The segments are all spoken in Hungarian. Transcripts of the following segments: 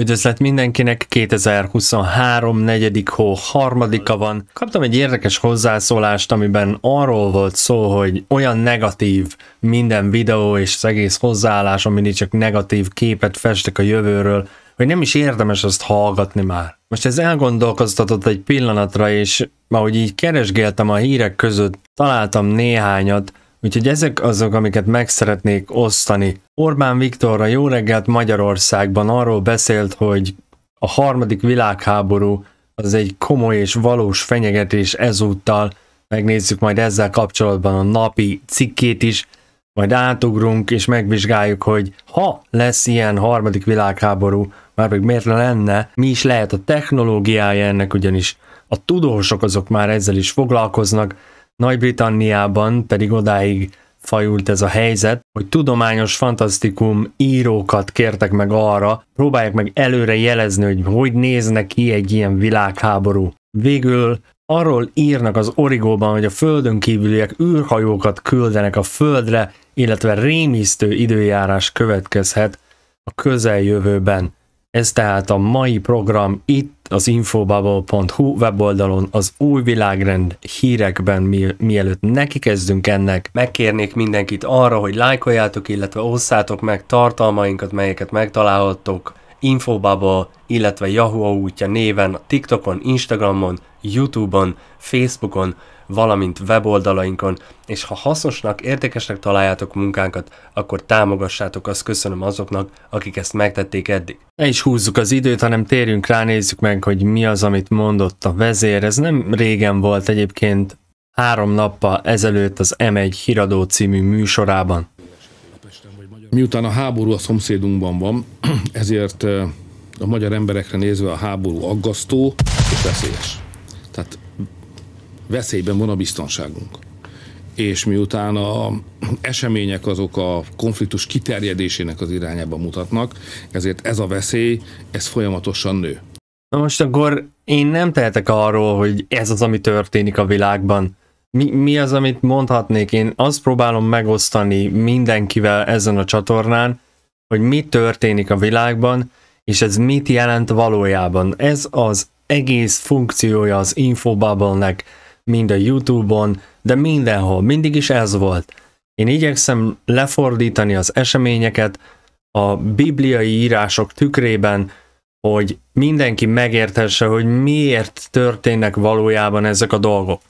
Üdvözlet mindenkinek, 2023. negyedik hó harmadika van. Kaptam egy érdekes hozzászólást, amiben arról volt szó, hogy olyan negatív minden videó és az egész hozzáállás, mindig csak negatív képet festek a jövőről, hogy nem is érdemes azt hallgatni már. Most ez elgondolkoztatott egy pillanatra, és ahogy így keresgéltem a hírek között, találtam néhányat, Úgyhogy ezek azok, amiket meg szeretnék osztani. Orbán Viktor a Jó reggelt Magyarországban arról beszélt, hogy a harmadik világháború az egy komoly és valós fenyegetés ezúttal. Megnézzük majd ezzel kapcsolatban a napi cikkét is, majd átugrunk és megvizsgáljuk, hogy ha lesz ilyen harmadik világháború, már pedig miért lenne, mi is lehet a technológiája ennek, ugyanis a tudósok azok már ezzel is foglalkoznak, nagy-Britanniában pedig odáig fajult ez a helyzet, hogy tudományos fantasztikum írókat kértek meg arra, próbálják meg előre jelezni, hogy hogy néznek ki egy ilyen világháború. Végül arról írnak az origóban, hogy a földön kívüliek űrhajókat küldenek a földre, illetve rémisztő időjárás következhet a közeljövőben. Ez tehát a mai program itt az infobubble.hu weboldalon az új világrend hírekben mi, mielőtt neki kezdünk ennek, megkérnék mindenkit arra, hogy lájkoljátok, illetve osszátok meg tartalmainkat, melyeket megtalálhattok Infobubble, illetve Yahoo útja néven, TikTokon, Instagramon, Youtube-on, Facebookon, valamint weboldalainkon, és ha hasznosnak, értékesnek találjátok munkánkat, akkor támogassátok, azt köszönöm azoknak, akik ezt megtették eddig. Ne is húzzuk az időt, hanem térjünk rá, nézzük meg, hogy mi az, amit mondott a vezér. Ez nem régen volt egyébként, három nappal ezelőtt az M1 híradó című műsorában. Miután a háború a szomszédunkban van, ezért a magyar emberekre nézve a háború aggasztó és veszélyes veszélyben van a biztonságunk. És miután a események azok a konfliktus kiterjedésének az irányába mutatnak, ezért ez a veszély, ez folyamatosan nő. Na most akkor én nem tehetek arról, hogy ez az, ami történik a világban. Mi, mi az, amit mondhatnék? Én azt próbálom megosztani mindenkivel ezen a csatornán, hogy mi történik a világban, és ez mit jelent valójában. Ez az egész funkciója az infobubble-nek, mind a Youtube-on, de mindenhol, mindig is ez volt. Én igyekszem lefordítani az eseményeket a bibliai írások tükrében, hogy mindenki megérthesse, hogy miért történnek valójában ezek a dolgok.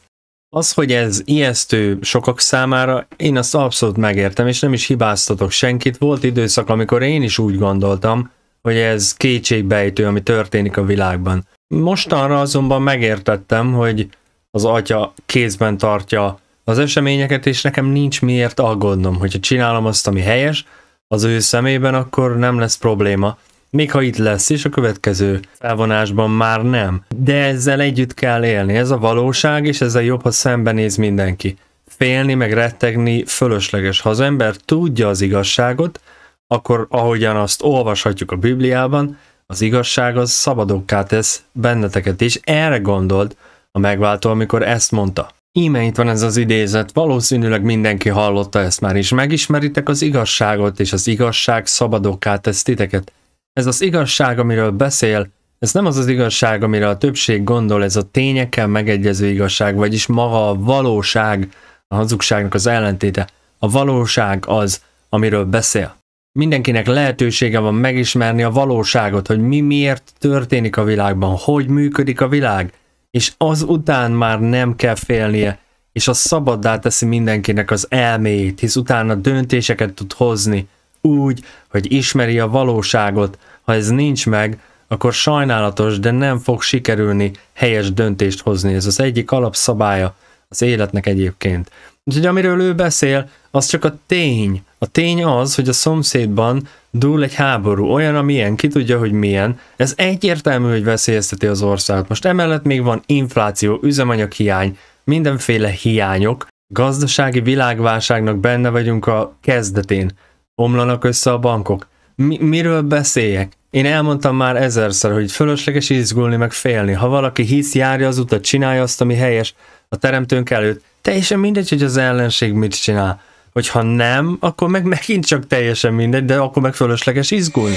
Az, hogy ez ijesztő sokak számára, én azt abszolút megértem, és nem is hibáztatok senkit. Volt időszak, amikor én is úgy gondoltam, hogy ez kétségbejtő, ami történik a világban. Mostanra azonban megértettem, hogy az atya kézben tartja az eseményeket, és nekem nincs miért aggódnom, hogyha csinálom azt, ami helyes, az ő szemében, akkor nem lesz probléma. Még ha itt lesz is, a következő felvonásban már nem. De ezzel együtt kell élni, ez a valóság, és ezzel jobb, ha szembenéz mindenki. Félni, meg rettegni fölösleges. Ha az ember tudja az igazságot, akkor ahogyan azt olvashatjuk a Bibliában, az igazság az szabadokká tesz benneteket, és erre gondolt, a megváltó, amikor ezt mondta. Íme itt van ez az idézet, valószínűleg mindenki hallotta ezt már is. Megismeritek az igazságot, és az igazság szabadokká tesz titeket. Ez az igazság, amiről beszél, ez nem az az igazság, amire a többség gondol, ez a tényekkel megegyező igazság, vagyis maga a valóság, a hazugságnak az ellentéte. A valóság az, amiről beszél. Mindenkinek lehetősége van megismerni a valóságot, hogy mi miért történik a világban, hogy működik a világ és azután már nem kell félnie, és az szabaddá teszi mindenkinek az elméjét, hisz utána döntéseket tud hozni, úgy, hogy ismeri a valóságot, ha ez nincs meg, akkor sajnálatos, de nem fog sikerülni helyes döntést hozni. Ez az egyik alapszabálya az életnek egyébként. Úgyhogy amiről ő beszél, az csak a tény, a tény az, hogy a szomszédban dúl egy háború, olyan, amilyen, ki tudja, hogy milyen. Ez egyértelmű, hogy veszélyezteti az országot. Most emellett még van infláció, üzemanyaghiány, mindenféle hiányok, gazdasági világválságnak benne vagyunk a kezdetén. Omlanak össze a bankok. Mi- miről beszéljek? Én elmondtam már ezerszer, hogy fölösleges izgulni, meg félni. Ha valaki hisz, járja az utat, csinálja azt, ami helyes a teremtőnk előtt, teljesen mindegy, hogy az ellenség mit csinál hogy ha nem, akkor meg megint csak teljesen mindegy, de akkor meg fölösleges izgulj.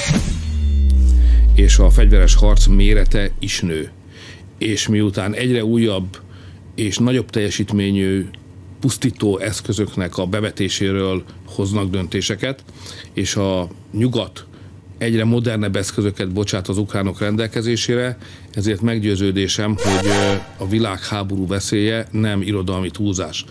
És a fegyveres harc mérete is nő. És miután egyre újabb és nagyobb teljesítményű pusztító eszközöknek a bevetéséről hoznak döntéseket, és a nyugat egyre modernebb eszközöket bocsát az ukránok rendelkezésére, ezért meggyőződésem, hogy a világháború veszélye nem irodalmi túlzás.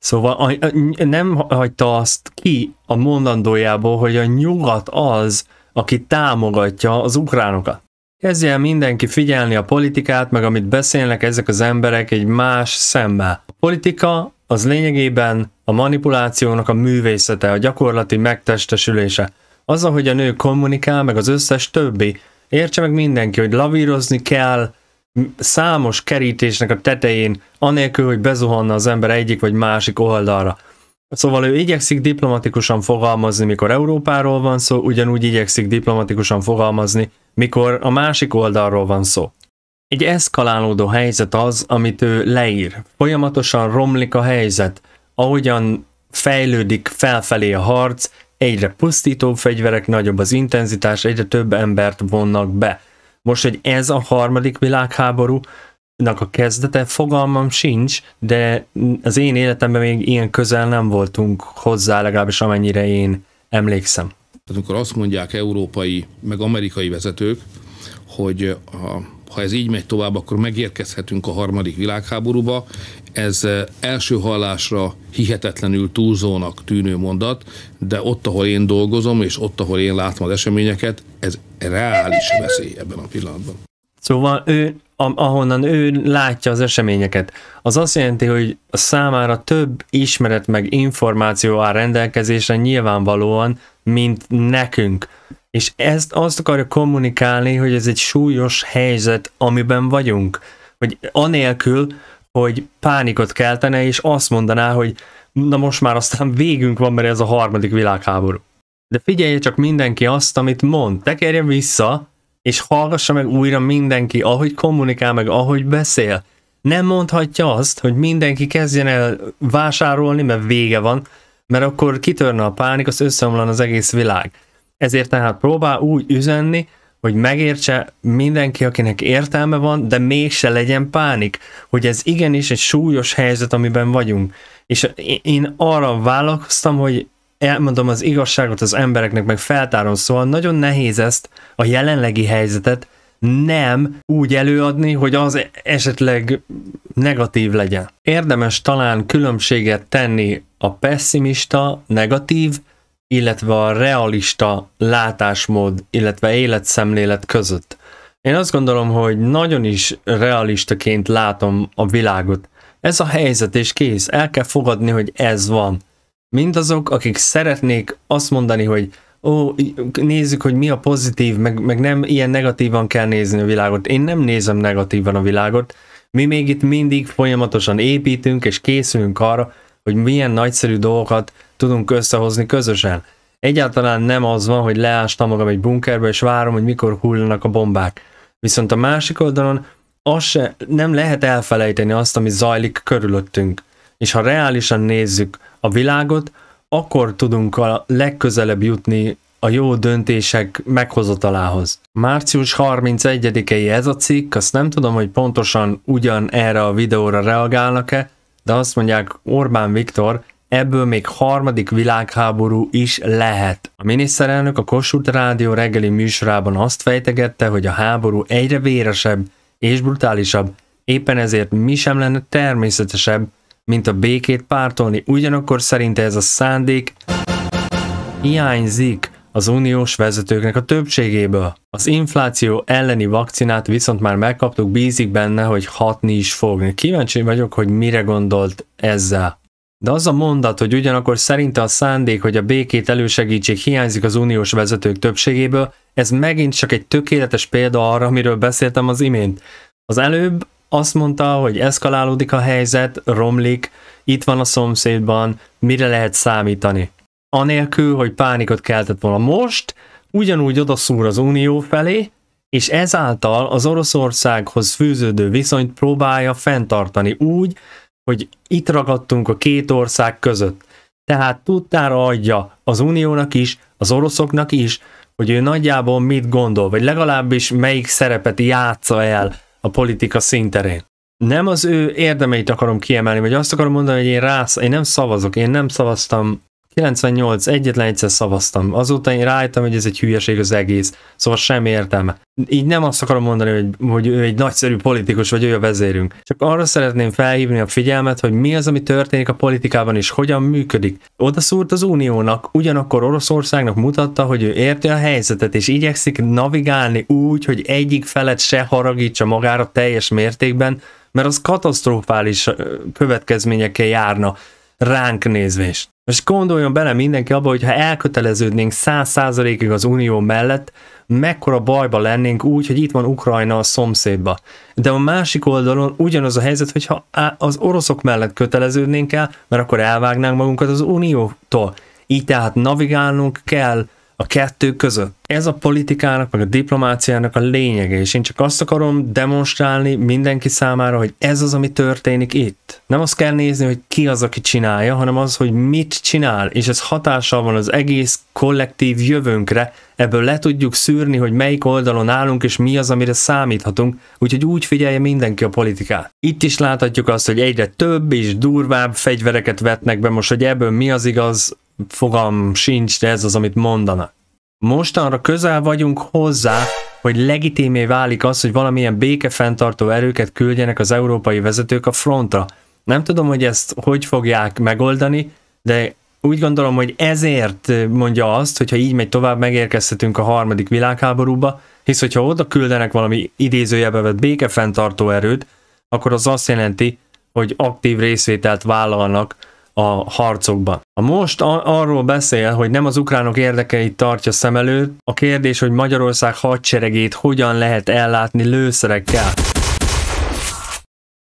Szóval a, a, nem hagyta azt ki a mondandójából, hogy a nyugat az, aki támogatja az ukránokat. Kezdje el mindenki figyelni a politikát, meg amit beszélnek ezek az emberek egy más szemmel. A politika az lényegében a manipulációnak a művészete, a gyakorlati megtestesülése. Az, ahogy a nő kommunikál, meg az összes többi. Értse meg mindenki, hogy lavírozni kell számos kerítésnek a tetején, anélkül, hogy bezuhanna az ember egyik vagy másik oldalra. Szóval ő igyekszik diplomatikusan fogalmazni, mikor Európáról van szó, ugyanúgy igyekszik diplomatikusan fogalmazni, mikor a másik oldalról van szó. Egy eszkalálódó helyzet az, amit ő leír. Folyamatosan romlik a helyzet. Ahogyan fejlődik felfelé a harc, egyre pusztítóbb fegyverek, nagyobb az intenzitás, egyre több embert vonnak be. Most, hogy ez a harmadik világháború, a kezdete, fogalmam sincs, de az én életemben még ilyen közel nem voltunk hozzá, legalábbis amennyire én emlékszem. Tehát amikor azt mondják európai, meg amerikai vezetők, hogy ha, ha ez így megy tovább, akkor megérkezhetünk a harmadik világháborúba, ez első hallásra hihetetlenül túlzónak tűnő mondat, de ott, ahol én dolgozom, és ott, ahol én látom az eseményeket, ez reális veszély ebben a pillanatban. Szóval ő, ahonnan ő látja az eseményeket, az azt jelenti, hogy a számára több ismeret meg információ áll rendelkezésre nyilvánvalóan, mint nekünk. És ezt azt akarja kommunikálni, hogy ez egy súlyos helyzet, amiben vagyunk. Hogy anélkül, hogy pánikot keltene, és azt mondaná, hogy na most már aztán végünk van, mert ez a harmadik világháború de figyelje csak mindenki azt, amit mond, tekerje vissza, és hallgassa meg újra mindenki, ahogy kommunikál, meg ahogy beszél. Nem mondhatja azt, hogy mindenki kezdjen el vásárolni, mert vége van, mert akkor kitörne a pánik, az összeomlan az egész világ. Ezért tehát próbál úgy üzenni, hogy megértse mindenki, akinek értelme van, de mégse legyen pánik, hogy ez igenis egy súlyos helyzet, amiben vagyunk. És én arra vállalkoztam, hogy elmondom az igazságot az embereknek, meg feltárom, szóval nagyon nehéz ezt, a jelenlegi helyzetet nem úgy előadni, hogy az esetleg negatív legyen. Érdemes talán különbséget tenni a pessimista, negatív, illetve a realista látásmód, illetve életszemlélet között. Én azt gondolom, hogy nagyon is realistaként látom a világot. Ez a helyzet és kész, el kell fogadni, hogy ez van mindazok, akik szeretnék azt mondani, hogy ó, nézzük, hogy mi a pozitív, meg, meg nem ilyen negatívan kell nézni a világot. Én nem nézem negatívan a világot. Mi még itt mindig folyamatosan építünk és készülünk arra, hogy milyen nagyszerű dolgokat tudunk összehozni közösen. Egyáltalán nem az van, hogy leástam magam egy bunkerbe, és várom, hogy mikor hullanak a bombák. Viszont a másik oldalon az se, nem lehet elfelejteni azt, ami zajlik körülöttünk. És ha reálisan nézzük, a világot, akkor tudunk a legközelebb jutni a jó döntések meghozatalához. Március 31-i ez a cikk, azt nem tudom, hogy pontosan ugyan erre a videóra reagálnak-e, de azt mondják Orbán Viktor, ebből még harmadik világháború is lehet. A miniszterelnök a Kossuth Rádió reggeli műsorában azt fejtegette, hogy a háború egyre véresebb és brutálisabb, éppen ezért mi sem lenne természetesebb, mint a békét pártolni, ugyanakkor szerinte ez a szándék hiányzik az uniós vezetőknek a többségéből. Az infláció elleni vakcinát viszont már megkaptuk, bízik benne, hogy hatni is fog. Kíváncsi vagyok, hogy mire gondolt ezzel. De az a mondat, hogy ugyanakkor szerinte a szándék, hogy a békét elősegítsék hiányzik az uniós vezetők többségéből, ez megint csak egy tökéletes példa arra, amiről beszéltem az imént. Az előbb azt mondta, hogy eszkalálódik a helyzet, romlik, itt van a szomszédban, mire lehet számítani. Anélkül, hogy pánikot keltett volna most, ugyanúgy odaszúr az Unió felé, és ezáltal az Oroszországhoz fűződő viszonyt próbálja fenntartani úgy, hogy itt ragadtunk a két ország között. Tehát tudtára adja az Uniónak is, az oroszoknak is, hogy ő nagyjából mit gondol, vagy legalábbis melyik szerepet játsza el a politika színterén. Nem az ő érdemeit akarom kiemelni, vagy azt akarom mondani, hogy én rász, én nem szavazok, én nem szavaztam 98, egyetlen egyszer szavaztam. Azóta én rájöttem, hogy ez egy hülyeség az egész. Szóval sem értelme. Így nem azt akarom mondani, hogy, hogy ő egy nagyszerű politikus, vagy ő a vezérünk. Csak arra szeretném felhívni a figyelmet, hogy mi az, ami történik a politikában, és hogyan működik. Oda szúrt az Uniónak, ugyanakkor Oroszországnak mutatta, hogy ő érti a helyzetet, és igyekszik navigálni úgy, hogy egyik felet se haragítsa magára teljes mértékben, mert az katasztrofális következményekkel járna ránk nézvést. Most gondoljon bele mindenki abba, hogy ha elköteleződnénk száz százalékig az unió mellett, mekkora bajba lennénk úgy, hogy itt van Ukrajna a szomszédba. De a másik oldalon ugyanaz a helyzet, hogyha az oroszok mellett köteleződnénk el, mert akkor elvágnánk magunkat az uniótól. Így tehát navigálnunk kell a kettő között. Ez a politikának, meg a diplomáciának a lényege, és én csak azt akarom demonstrálni mindenki számára, hogy ez az, ami történik itt. Nem azt kell nézni, hogy ki az, aki csinálja, hanem az, hogy mit csinál, és ez hatással van az egész kollektív jövőnkre, ebből le tudjuk szűrni, hogy melyik oldalon állunk, és mi az, amire számíthatunk, úgyhogy úgy figyelje mindenki a politikát. Itt is láthatjuk azt, hogy egyre több és durvább fegyvereket vetnek be, most hogy ebből mi az igaz, fogalm sincs, de ez az, amit mondanak. Mostanra közel vagyunk hozzá, hogy legitimé válik az, hogy valamilyen békefenntartó erőket küldjenek az európai vezetők a frontra. Nem tudom, hogy ezt hogy fogják megoldani, de úgy gondolom, hogy ezért mondja azt, hogy ha így megy tovább, megérkezhetünk a harmadik világháborúba, hisz hogyha oda küldenek valami idézőjebe vett békefenntartó erőt, akkor az azt jelenti, hogy aktív részvételt vállalnak a harcokban. A most arról beszél, hogy nem az ukránok érdekeit tartja szem előtt, a kérdés, hogy Magyarország hadseregét hogyan lehet ellátni lőszerekkel.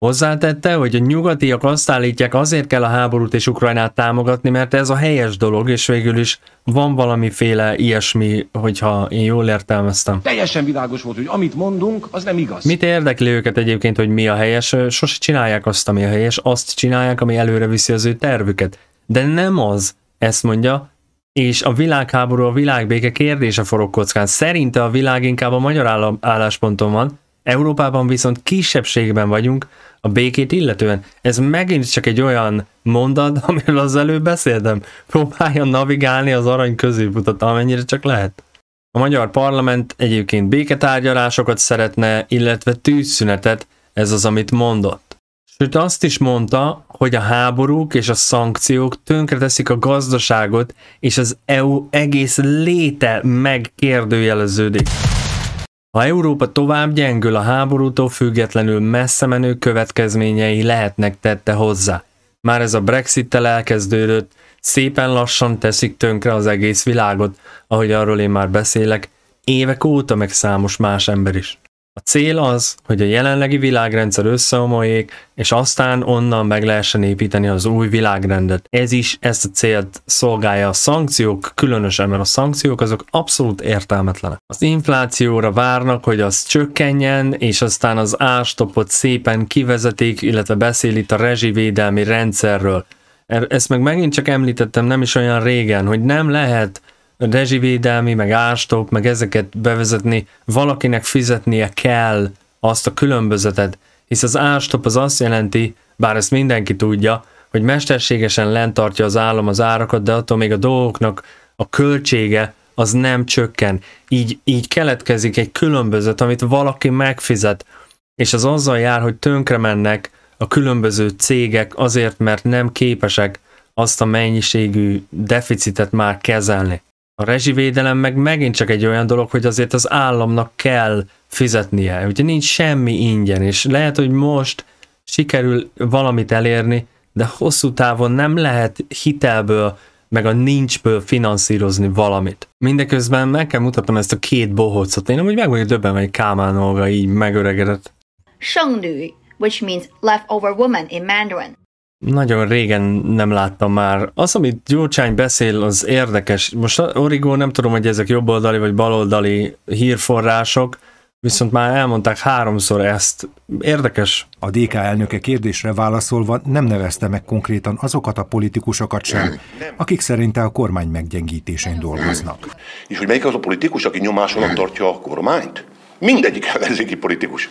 Hozzátette, hogy a nyugatiak azt állítják, azért kell a háborút és Ukrajnát támogatni, mert ez a helyes dolog, és végül is van valamiféle ilyesmi, hogyha én jól értelmeztem. Teljesen világos volt, hogy amit mondunk, az nem igaz. Mit érdekli őket egyébként, hogy mi a helyes? Sose csinálják azt, ami a helyes, azt csinálják, ami előre viszi az ő tervüket. De nem az, ezt mondja, és a világháború, a világbéke kérdése forog kockán. Szerinte a világ inkább a magyar állásponton van, Európában viszont kisebbségben vagyunk a békét illetően. Ez megint csak egy olyan mondat, amiről az előbb beszéltem. Próbálja navigálni az arany középutat, amennyire csak lehet. A magyar parlament egyébként béketárgyalásokat szeretne, illetve tűzszünetet, ez az, amit mondott. Sőt azt is mondta, hogy a háborúk és a szankciók tönkreteszik a gazdaságot, és az EU egész léte megkérdőjeleződik. Ha Európa tovább gyengül, a háborútól függetlenül messze menő következményei lehetnek tette hozzá. Már ez a Brexit-tel elkezdődött, szépen lassan teszik tönkre az egész világot, ahogy arról én már beszélek, évek óta meg számos más ember is. A cél az, hogy a jelenlegi világrendszer összeomoljék, és aztán onnan meg lehessen építeni az új világrendet. Ez is ezt a célt szolgálja a szankciók, különösen, mert a szankciók azok abszolút értelmetlenek. Az inflációra várnak, hogy az csökkenjen, és aztán az ástopot szépen kivezetik, illetve beszél itt a rezsivédelmi rendszerről. Er, ezt meg megint csak említettem nem is olyan régen, hogy nem lehet rezsivédelmi, meg árstop, meg ezeket bevezetni, valakinek fizetnie kell azt a különbözetet, hisz az árstop az azt jelenti, bár ezt mindenki tudja, hogy mesterségesen lentartja az állam az árakat, de attól még a dolgoknak a költsége az nem csökken. Így, így keletkezik egy különbözet, amit valaki megfizet, és az azzal jár, hogy tönkre mennek a különböző cégek azért, mert nem képesek azt a mennyiségű deficitet már kezelni. A rezsivédelem meg megint csak egy olyan dolog, hogy azért az államnak kell fizetnie. Ugye nincs semmi ingyen, és lehet, hogy most sikerül valamit elérni, de hosszú távon nem lehet hitelből, meg a nincsből finanszírozni valamit. Mindeközben meg kell mutatnom ezt a két bohócot. Én amúgy meg vagyok döbbenve, hogy Kámán Olga így megöregedett. Shengnü, which means leftover woman in Mandarin. Nagyon régen nem láttam már. Az, amit Gyurcsány beszél, az érdekes. Most Origo nem tudom, hogy ezek jobboldali vagy baloldali hírforrások, viszont már elmondták háromszor ezt. Érdekes. A DK elnöke kérdésre válaszolva nem nevezte meg konkrétan azokat a politikusokat sem, akik szerinte a kormány meggyengítésén dolgoznak. És hogy melyik az a politikus, aki nyomás tartja a kormányt? Mindegyik ellenzéki politikus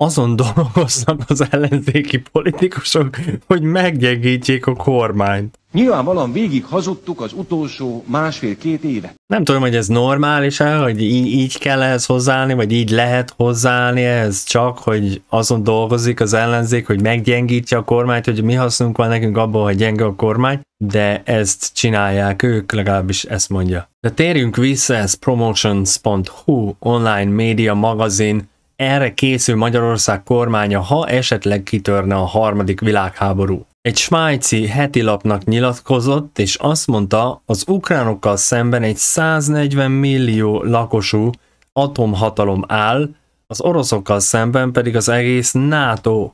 azon dolgoznak az ellenzéki politikusok, hogy meggyengítjék a kormányt. Nyilvánvalóan végig hazudtuk az utolsó másfél-két éve. Nem tudom, hogy ez normális-e, hogy így kell ehhez hozzáállni, vagy így lehet hozzáállni ez csak, hogy azon dolgozik az ellenzék, hogy meggyengítse a kormányt, hogy mi hasznunk van nekünk abból, hogy gyenge a kormány, de ezt csinálják ők, legalábbis ezt mondja. De térjünk vissza, ez promotions.hu online média magazin erre készül Magyarország kormánya, ha esetleg kitörne a harmadik világháború. Egy svájci heti lapnak nyilatkozott, és azt mondta, az ukránokkal szemben egy 140 millió lakosú atomhatalom áll, az oroszokkal szemben pedig az egész NATO.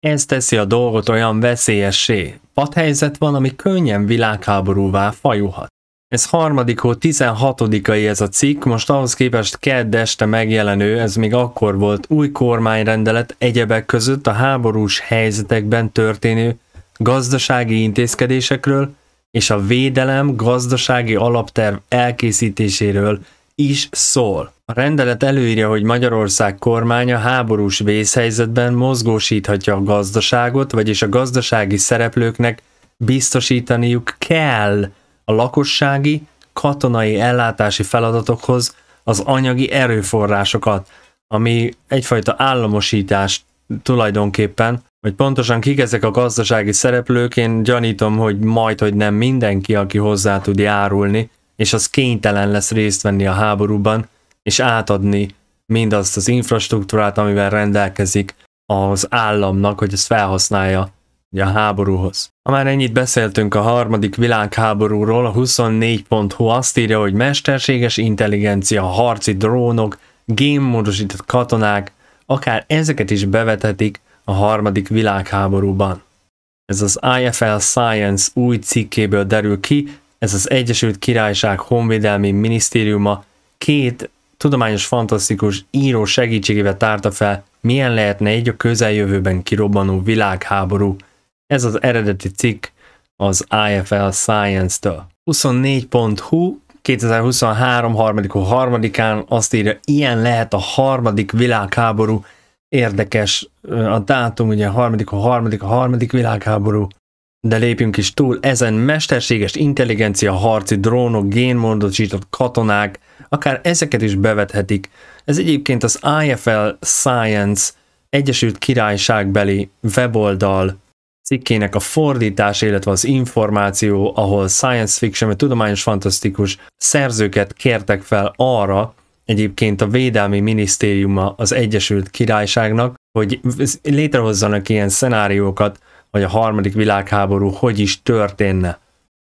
Ez teszi a dolgot olyan veszélyessé. Pathelyzet van, ami könnyen világháborúvá fajulhat. Ez harmadik hó 16-ai ez a cikk, most ahhoz képest kedd este megjelenő, ez még akkor volt új kormányrendelet egyebek között a háborús helyzetekben történő gazdasági intézkedésekről és a védelem gazdasági alapterv elkészítéséről is szól. A rendelet előírja, hogy Magyarország kormánya háborús vészhelyzetben mozgósíthatja a gazdaságot, vagyis a gazdasági szereplőknek biztosítaniuk kell a lakossági, katonai ellátási feladatokhoz az anyagi erőforrásokat, ami egyfajta államosítás tulajdonképpen, hogy pontosan kik ezek a gazdasági szereplők, én gyanítom, hogy majd, hogy nem mindenki, aki hozzá tud járulni, és az kénytelen lesz részt venni a háborúban, és átadni mindazt az infrastruktúrát, amivel rendelkezik az államnak, hogy ezt felhasználja a háborúhoz. Ha már ennyit beszéltünk a harmadik világháborúról, a 24.hu azt írja, hogy mesterséges intelligencia, harci drónok, gémmódosított katonák, akár ezeket is bevetetik a harmadik világháborúban. Ez az IFL Science új cikkéből derül ki, ez az Egyesült Királyság Honvédelmi Minisztériuma két tudományos fantasztikus író segítségével tárta fel, milyen lehetne egy a közeljövőben kirobbanó világháború ez az eredeti cikk az IFL Science-től. 24.hu 2023. 3.3-án harmadikán azt írja, ilyen lehet a harmadik világháború. Érdekes a dátum, ugye a harmadik, a harmadik, a harmadik világháború. De lépjünk is túl, ezen mesterséges intelligencia, harci drónok, génmódosított katonák, akár ezeket is bevethetik. Ez egyébként az IFL Science Egyesült Királyságbeli weboldal cikkének a fordítás, illetve az információ, ahol science fiction, vagy tudományos fantasztikus szerzőket kértek fel arra, egyébként a Védelmi Minisztériuma az Egyesült Királyságnak, hogy létrehozzanak ilyen szenáriókat, hogy a harmadik világháború hogy is történne.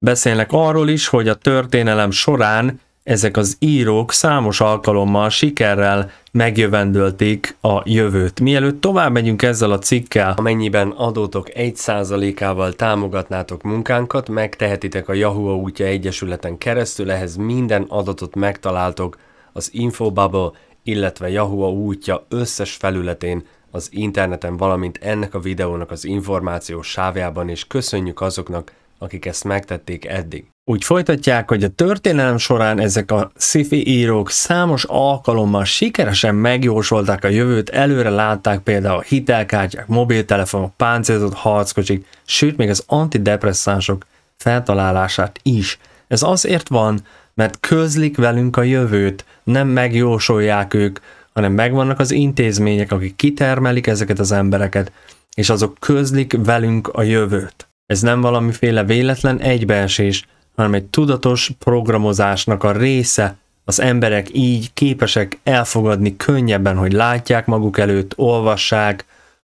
Beszélnek arról is, hogy a történelem során ezek az írók számos alkalommal sikerrel megjövendölték a jövőt. Mielőtt tovább megyünk ezzel a cikkel, amennyiben adótok 1%-ával támogatnátok munkánkat, megtehetitek a Yahoo útja egyesületen keresztül, ehhez minden adatot megtaláltok az Infobubble, illetve Yahoo útja összes felületén az interneten, valamint ennek a videónak az információs sávjában, és köszönjük azoknak, akik ezt megtették eddig. Úgy folytatják, hogy a történelem során ezek a szifi írók számos alkalommal sikeresen megjósolták a jövőt, előre látták például hitelkártyák, mobiltelefonok, páncélzott harckocsik, sőt még az antidepresszánsok feltalálását is. Ez azért van, mert közlik velünk a jövőt, nem megjósolják ők, hanem megvannak az intézmények, akik kitermelik ezeket az embereket, és azok közlik velünk a jövőt. Ez nem valamiféle véletlen egybeesés, hanem egy tudatos programozásnak a része, az emberek így képesek elfogadni könnyebben, hogy látják maguk előtt, olvassák,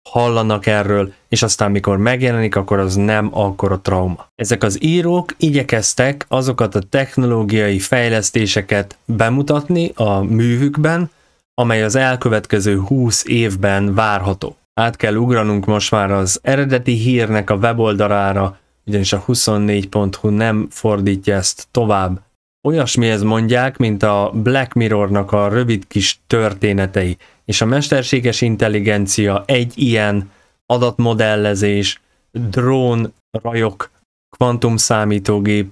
hallanak erről, és aztán mikor megjelenik, akkor az nem akkora trauma. Ezek az írók igyekeztek azokat a technológiai fejlesztéseket bemutatni a művükben, amely az elkövetkező 20 évben várható át kell ugranunk most már az eredeti hírnek a weboldalára, ugyanis a 24.hu nem fordítja ezt tovább. Olyasmi ez mondják, mint a Black Mirrornak a rövid kis történetei, és a mesterséges intelligencia egy ilyen adatmodellezés, drón, rajok, kvantumszámítógép,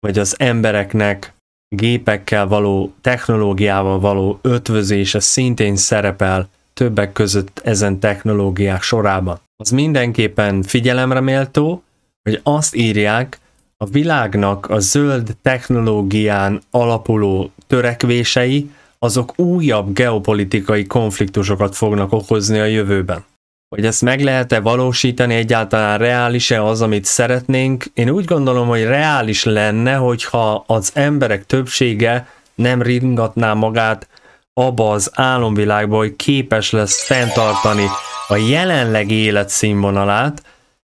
vagy az embereknek gépekkel való, technológiával való ötvözése szintén szerepel többek között ezen technológiák sorában. Az mindenképpen figyelemre méltó, hogy azt írják, a világnak a zöld technológián alapuló törekvései azok újabb geopolitikai konfliktusokat fognak okozni a jövőben. Hogy ezt meg lehet-e valósítani, egyáltalán reális-e az, amit szeretnénk? Én úgy gondolom, hogy reális lenne, hogyha az emberek többsége nem ringatná magát abba az álomvilágba, hogy képes lesz fenntartani a jelenlegi életszínvonalát,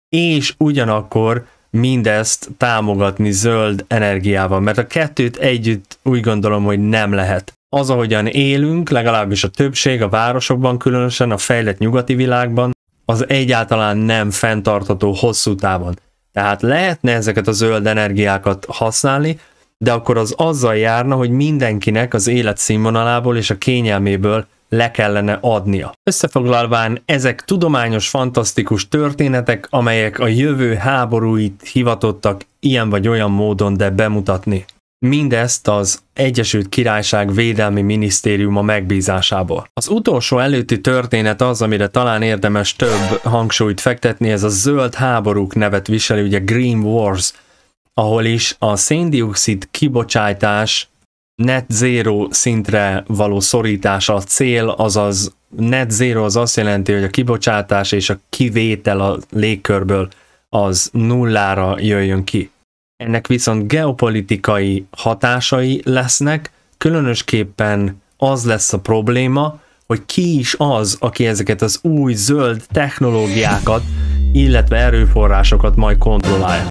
és ugyanakkor mindezt támogatni zöld energiával, mert a kettőt együtt úgy gondolom, hogy nem lehet. Az, ahogyan élünk, legalábbis a többség a városokban, különösen a fejlett nyugati világban, az egyáltalán nem fenntartható hosszú távon. Tehát lehetne ezeket a zöld energiákat használni, de akkor az azzal járna, hogy mindenkinek az életszínvonalából és a kényelméből le kellene adnia. Összefoglalván, ezek tudományos, fantasztikus történetek, amelyek a jövő háborúit hivatottak ilyen vagy olyan módon de bemutatni. Mindezt az Egyesült Királyság Védelmi Minisztériuma megbízásából. Az utolsó előtti történet az, amire talán érdemes több hangsúlyt fektetni, ez a zöld háborúk nevet viseli, ugye Green Wars ahol is a széndiokszid kibocsátás net zero szintre való szorítása a cél, azaz net zero az azt jelenti, hogy a kibocsátás és a kivétel a légkörből az nullára jöjjön ki. Ennek viszont geopolitikai hatásai lesznek, különösképpen az lesz a probléma, hogy ki is az, aki ezeket az új zöld technológiákat, illetve erőforrásokat majd kontrollálja.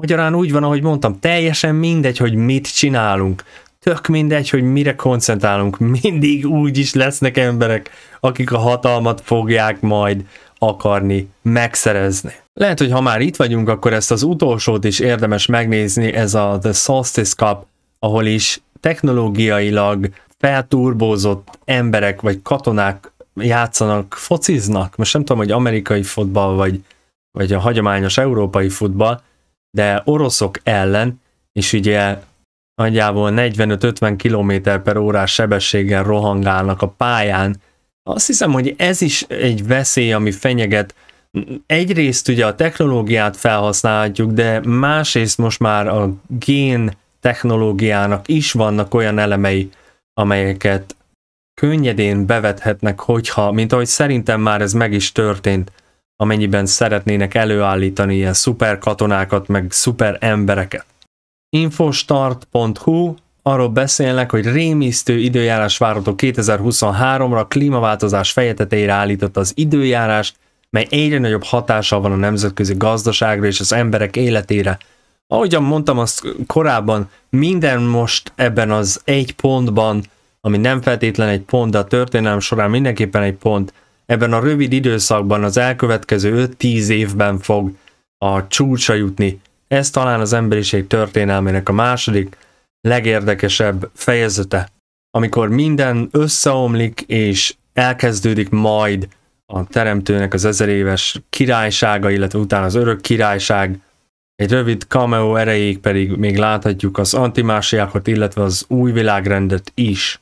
Magyarán úgy van, ahogy mondtam, teljesen mindegy, hogy mit csinálunk. Tök mindegy, hogy mire koncentrálunk. Mindig úgy is lesznek emberek, akik a hatalmat fogják majd akarni megszerezni. Lehet, hogy ha már itt vagyunk, akkor ezt az utolsót is érdemes megnézni, ez a The Solstice Cup, ahol is technológiailag felturbózott emberek vagy katonák játszanak, fociznak. Most nem tudom, hogy amerikai futball vagy, vagy a hagyományos európai futball, de oroszok ellen, és ugye nagyjából 45-50 km per órás sebességgel rohangálnak a pályán. Azt hiszem, hogy ez is egy veszély, ami fenyeget. Egyrészt ugye a technológiát felhasználhatjuk, de másrészt most már a gén technológiának is vannak olyan elemei, amelyeket könnyedén bevethetnek, hogyha, mint ahogy szerintem már ez meg is történt, amennyiben szeretnének előállítani ilyen szuper katonákat, meg szuper embereket. Infostart.hu arról beszélnek, hogy rémisztő időjárás várható 2023-ra klímaváltozás fejeteteire állította az időjárást, mely egyre nagyobb hatással van a nemzetközi gazdaságra és az emberek életére. Ahogyan mondtam azt korábban, minden most ebben az egy pontban, ami nem feltétlen egy pont, de a történelem során mindenképpen egy pont, ebben a rövid időszakban, az elkövetkező 5-10 évben fog a csúcsa jutni. Ez talán az emberiség történelmének a második legérdekesebb fejezete, amikor minden összeomlik és elkezdődik majd a teremtőnek az ezeréves királysága, illetve utána az örök királyság, egy rövid cameo erejéig pedig még láthatjuk az antimásiákat, illetve az új világrendet is.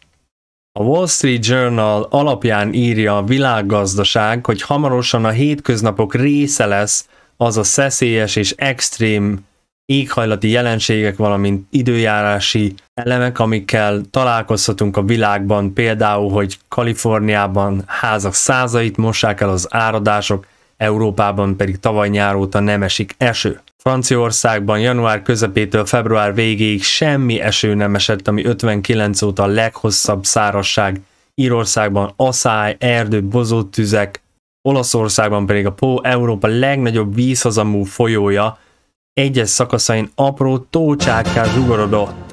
A Wall Street Journal alapján írja a világgazdaság, hogy hamarosan a hétköznapok része lesz az a szeszélyes és extrém éghajlati jelenségek, valamint időjárási elemek, amikkel találkozhatunk a világban, például, hogy Kaliforniában házak százait mossák el az áradások, Európában pedig tavaly nyár óta nem esik eső. Franciaországban január közepétől február végéig semmi eső nem esett, ami 59 óta a leghosszabb szárasság. Írországban asszály, erdő, bozott tüzek, Olaszországban pedig a Pó Európa legnagyobb vízhozamú folyója egyes szakaszain apró tócsákká zsugorodott.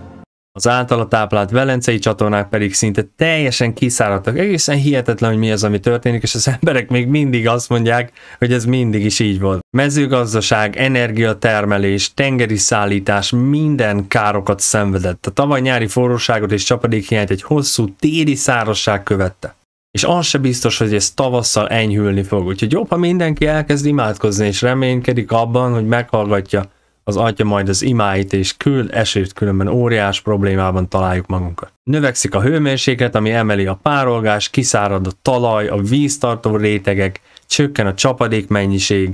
Az általa táplált velencei csatornák pedig szinte teljesen kiszáradtak. Egészen hihetetlen, hogy mi az, ami történik, és az emberek még mindig azt mondják, hogy ez mindig is így volt. Mezőgazdaság, energiatermelés, tengeri szállítás, minden károkat szenvedett. A tavaly nyári forróságot és csapadékhiányt egy hosszú téli szárazság követte és az se biztos, hogy ez tavasszal enyhülni fog. Úgyhogy jobb, ha mindenki elkezd imádkozni és reménykedik abban, hogy meghallgatja az atya majd az imáit és kül esőt különben óriás problémában találjuk magunkat. Növekszik a hőmérséklet, ami emeli a párolgás, kiszárad a talaj, a víztartó rétegek, csökken a csapadék mennyiség,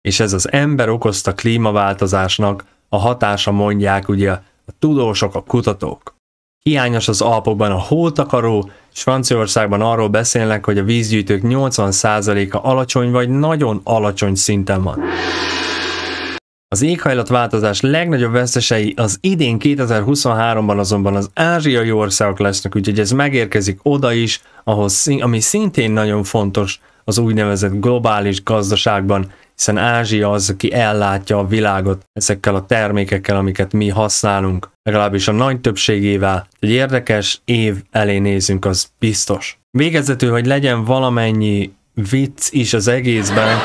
és ez az ember okozta klímaváltozásnak a hatása mondják ugye a tudósok, a kutatók. Hiányos az Alpokban a hótakaró, és Franciaországban arról beszélnek, hogy a vízgyűjtők 80%-a alacsony vagy nagyon alacsony szinten van. Az éghajlatváltozás legnagyobb vesztesei az idén 2023-ban azonban az ázsiai országok lesznek, úgyhogy ez megérkezik oda is, ahhoz, ami szintén nagyon fontos az úgynevezett globális gazdaságban, hiszen Ázsia az, aki ellátja a világot ezekkel a termékekkel, amiket mi használunk, legalábbis a nagy többségével. Egy érdekes év elé nézünk, az biztos. Végezetül, hogy legyen valamennyi vicc is az egészben,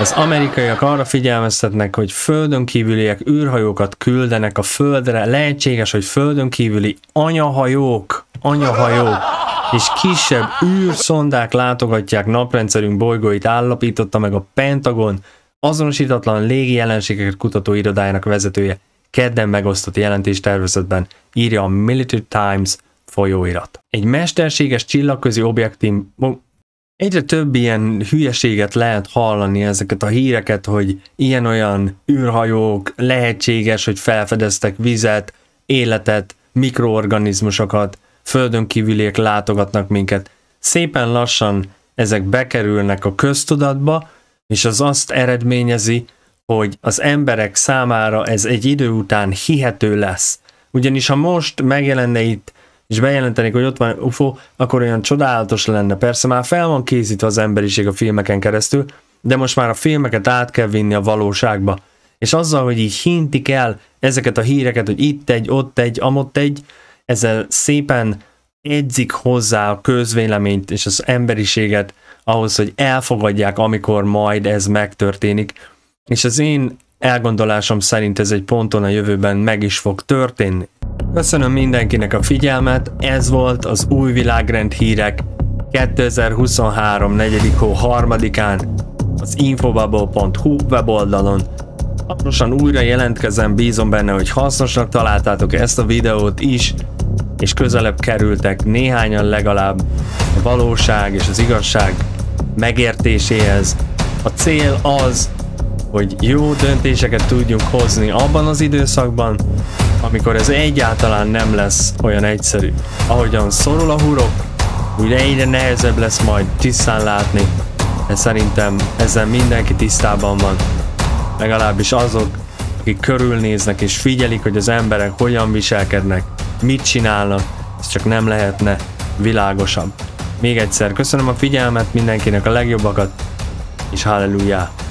az amerikaiak arra figyelmeztetnek, hogy földön kívüliek űrhajókat küldenek a földre, lehetséges, hogy földön kívüli anyahajók, anyahajók és kisebb űrszondák látogatják naprendszerünk bolygóit, állapította meg a Pentagon azonosítatlan légi jelenségeket kutató irodájának vezetője kedden megosztott jelentéstervezetben, írja a Military Times folyóirat. Egy mesterséges csillagközi objektív, egyre több ilyen hülyeséget lehet hallani, ezeket a híreket, hogy ilyen-olyan űrhajók, lehetséges, hogy felfedeztek vizet, életet, mikroorganizmusokat, földön kívüliek látogatnak minket. Szépen lassan ezek bekerülnek a köztudatba, és az azt eredményezi, hogy az emberek számára ez egy idő után hihető lesz. Ugyanis ha most megjelenne itt és bejelentenék, hogy ott van UFO, akkor olyan csodálatos lenne. Persze már fel van készítve az emberiség a filmeken keresztül, de most már a filmeket át kell vinni a valóságba. És azzal, hogy így hintik el ezeket a híreket, hogy itt egy, ott egy, amott egy, ezzel szépen edzik hozzá a közvéleményt és az emberiséget ahhoz, hogy elfogadják, amikor majd ez megtörténik. És az én Elgondolásom szerint ez egy ponton a jövőben meg is fog történni. Köszönöm mindenkinek a figyelmet, ez volt az új világrend hírek 2023. 4. hó 3-án az infobubble.hu weboldalon. Hamarosan újra jelentkezem, bízom benne, hogy hasznosnak találtátok ezt a videót is, és közelebb kerültek néhányan legalább a valóság és az igazság megértéséhez. A cél az, hogy jó döntéseket tudjunk hozni abban az időszakban, amikor ez egyáltalán nem lesz olyan egyszerű. Ahogyan szorul a hurok, úgy egyre nehezebb lesz majd tisztán látni. De szerintem ezzel mindenki tisztában van. Legalábbis azok, akik körülnéznek és figyelik, hogy az emberek hogyan viselkednek, mit csinálnak, ez csak nem lehetne világosabb. Még egyszer köszönöm a figyelmet mindenkinek a legjobbakat, és hallelujah!